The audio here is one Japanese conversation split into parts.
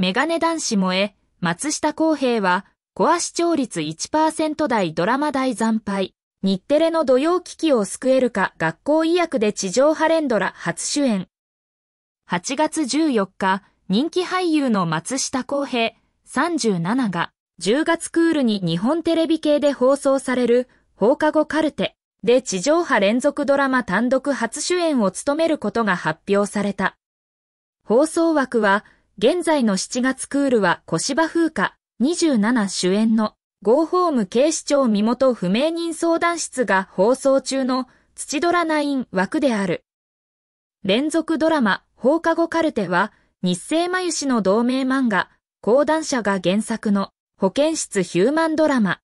メガネ男子萌え、松下洸平は、コア視聴率1%台ドラマ大惨敗。日テレの土曜危機を救えるか学校医薬で地上波連ドラ初主演。8月14日、人気俳優の松下洸平37が10月クールに日本テレビ系で放送される放課後カルテで地上波連続ドラマ単独初主演を務めることが発表された。放送枠は現在の7月クールは小芝風花27主演のゴーホーム警視庁身元不明人相談室が放送中の土ドラナイン枠である。連続ドラマ放課後カルテは日清真由氏の同名漫画講談社が原作の保健室ヒューマンドラマ。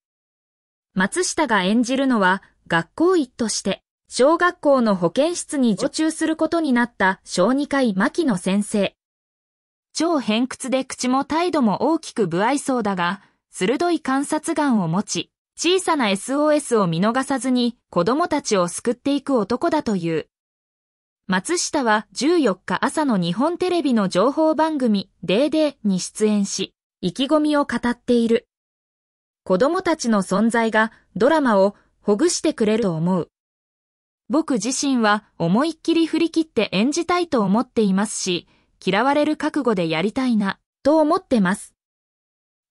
松下が演じるのは学校医として小学校の保健室に助中することになった小児科医牧野先生。超偏屈で口も態度も大きく不愛想だが、鋭い観察眼を持ち、小さな SOS を見逃さずに子供たちを救っていく男だという。松下は14日朝の日本テレビの情報番組デーデーに出演し、意気込みを語っている。子供たちの存在がドラマをほぐしてくれると思う。僕自身は思いっきり振り切って演じたいと思っていますし、嫌われる覚悟でやりたいな、と思ってます。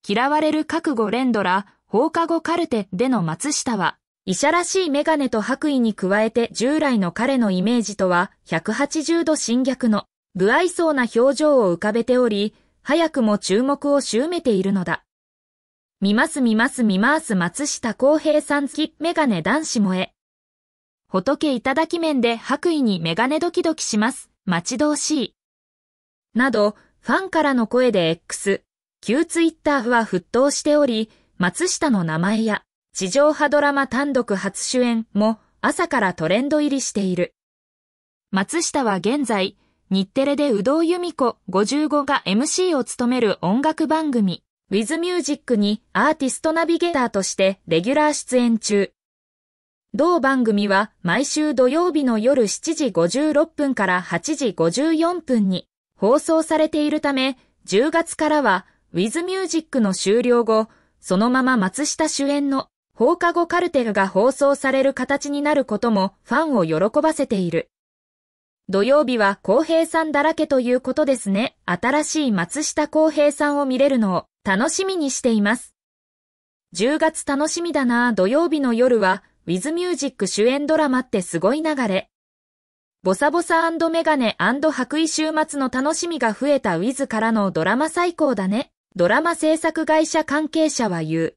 嫌われる覚悟連ドラ、放課後カルテでの松下は、医者らしいメガネと白衣に加えて従来の彼のイメージとは180度侵略の不愛想な表情を浮かべており、早くも注目を集めているのだ。見ます見ます見ます松下洸平さん付きメガネ男子萌え。仏いただき面で白衣にメガネドキドキします。待ち遠しい。など、ファンからの声で X、旧ツイッターは沸騰しており、松下の名前や、地上波ドラマ単独初主演も朝からトレンド入りしている。松下は現在、日テレで宇藤由美子55が MC を務める音楽番組、With Music にアーティストナビゲーターとしてレギュラー出演中。同番組は毎週土曜日の夜7時56分から8時54分に放送されているため、10月からは With Music の終了後、そのまま松下主演の放課後カルテが放送される形になることもファンを喜ばせている。土曜日は公平さんだらけということですね。新しい松下公平さんを見れるのを楽しみにしています。10月楽しみだな土曜日の夜は With Music 主演ドラマってすごい流れ。ボサボサメガネ白衣週末の楽しみが増えたウィズからのドラマ最高だね。ドラマ制作会社関係者は言う。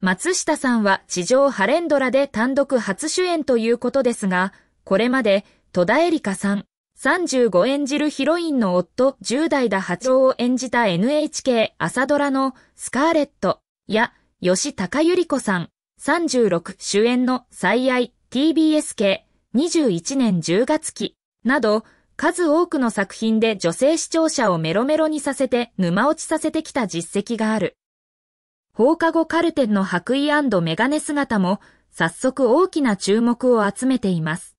松下さんは地上ハレンドラで単独初主演ということですが、これまで戸田恵梨香さん、35演じるヒロインの夫10代だ八郎を演じた NHK 朝ドラのスカーレットや吉高由里子さん、36主演の最愛 TBS 系21年10月期など、数多くの作品で女性視聴者をメロメロにさせて沼落ちさせてきた実績がある。放課後カルテンの白衣メガネ姿も早速大きな注目を集めています。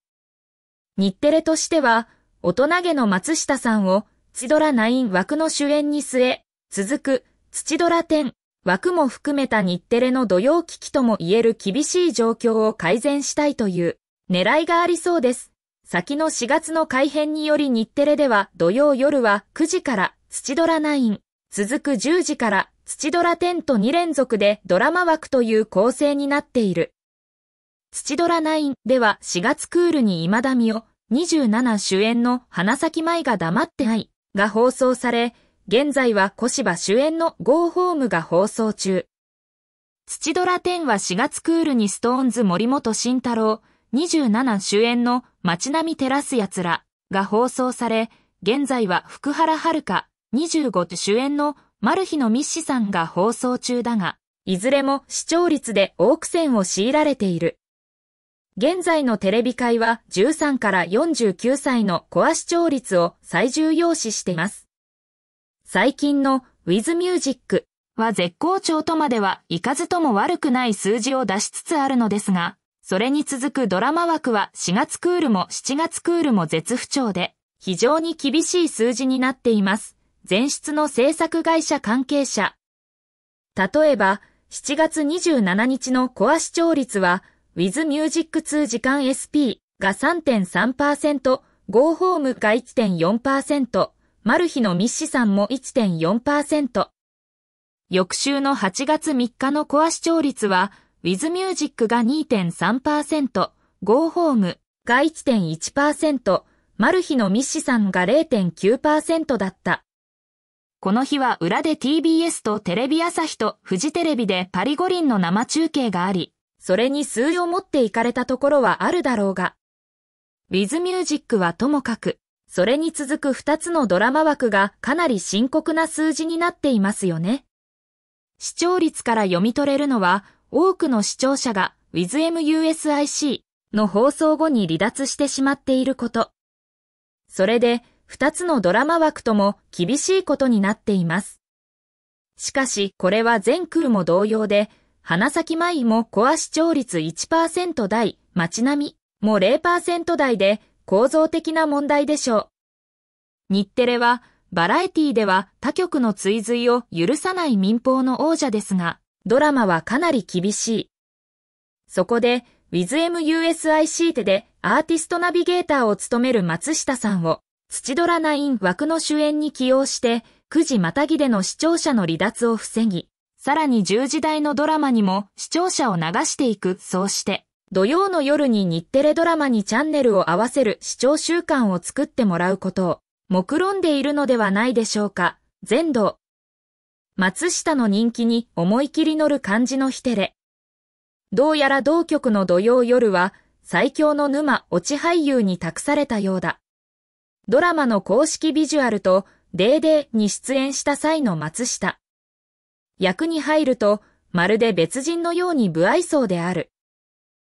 日テレとしては、大人げの松下さんを土ドラ9枠の主演に据え、続く土ドラ10枠も含めた日テレの土曜危機とも言える厳しい状況を改善したいという。狙いがありそうです。先の4月の改編により日テレでは土曜夜は9時から土ドラ9、続く10時から土ドラ10と2連続でドラマ枠という構成になっている。土ドラ9では4月クールに今田美代27主演の花咲舞が黙ってないが放送され、現在は小芝主演の Go Home が放送中。土ドラ10は4月クールにストーンズ森本慎太郎、27主演の街並み照らす奴らが放送され、現在は福原遥25主演のマルヒのミッシさんが放送中だが、いずれも視聴率で多く線を強いられている。現在のテレビ界は13から49歳のコア視聴率を最重要視しています。最近の With Music は絶好調とまではいかずとも悪くない数字を出しつつあるのですが、それに続くドラマ枠は4月クールも7月クールも絶不調で、非常に厳しい数字になっています。前出の制作会社関係者。例えば、7月27日のコア視聴率は、WithMusic2 時間 SP が3.3%、Go Home が1.4%、マルヒのミッシさんも1.4%。翌週の8月3日のコア視聴率は、ウィズミュージックが2.3%、ゴーホームが1.1%、マルヒのミッシさんが0.9%だった。この日は裏で TBS とテレビ朝日とフジテレビでパリ五輪の生中継があり、それに数字を持っていかれたところはあるだろうが。ウィズミュージックはともかく、それに続く2つのドラマ枠がかなり深刻な数字になっていますよね。視聴率から読み取れるのは、多くの視聴者が WithMUSIC の放送後に離脱してしまっていること。それで、二つのドラマ枠とも厳しいことになっています。しかし、これは全クルも同様で、花咲舞もコア視聴率1%台、街並みも0%台で構造的な問題でしょう。日テレは、バラエティでは他局の追随を許さない民放の王者ですが、ドラマはかなり厳しい。そこで、WithMUSICT でアーティストナビゲーターを務める松下さんを、土ドラナイン枠の主演に起用して、9時またぎでの視聴者の離脱を防ぎ、さらに10時台のドラマにも視聴者を流していく、そうして、土曜の夜に日テレドラマにチャンネルを合わせる視聴習慣を作ってもらうことを、目論んでいるのではないでしょうか。全土、松下の人気に思い切り乗る感じのヒテレ。どうやら同局の土曜夜は最強の沼落ち俳優に託されたようだ。ドラマの公式ビジュアルとデーデーに出演した際の松下。役に入るとまるで別人のように不愛想である。